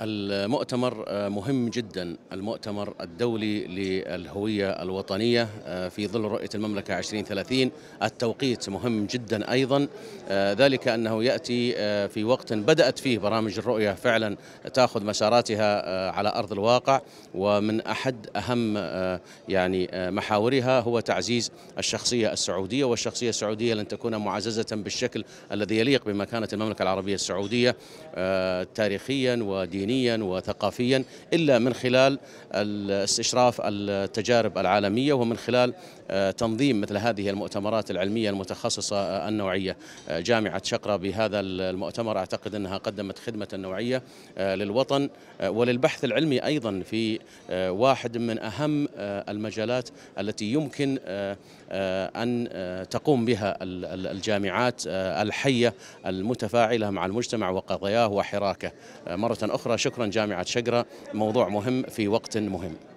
المؤتمر آه، مهم جدا المؤتمر الدولي للهوية الوطنية آه، في ظل رؤية المملكة 2030 التوقيت مهم جدا أيضا آه، ذلك أنه يأتي في وقت بدأت فيه برامج الرؤية فعلا تأخذ مساراتها على أرض الواقع ومن أحد أهم يعني محاورها هو تعزيز الشخصية السعودية والشخصية السعودية لن تكون معززة بالشكل الذي يليق بمكانة المملكة العربية السعودية تاريخيا ودينيا دينيا وثقافيا إلا من خلال استشراف التجارب العالمية ومن خلال آه، تنظيم مثل هذه المؤتمرات العلمية المتخصصة آه، النوعية آه، جامعة شقرة بهذا المؤتمر أعتقد أنها قدمت خدمة نوعية للوطن وللبحث العلمي أيضا في واحد من أهم المجالات التي يمكن أن تقوم بها الجامعات الحية المتفاعلة مع المجتمع وقضاياه وحراكه مرة أخرى شكرا جامعة شقرة موضوع مهم في وقت مهم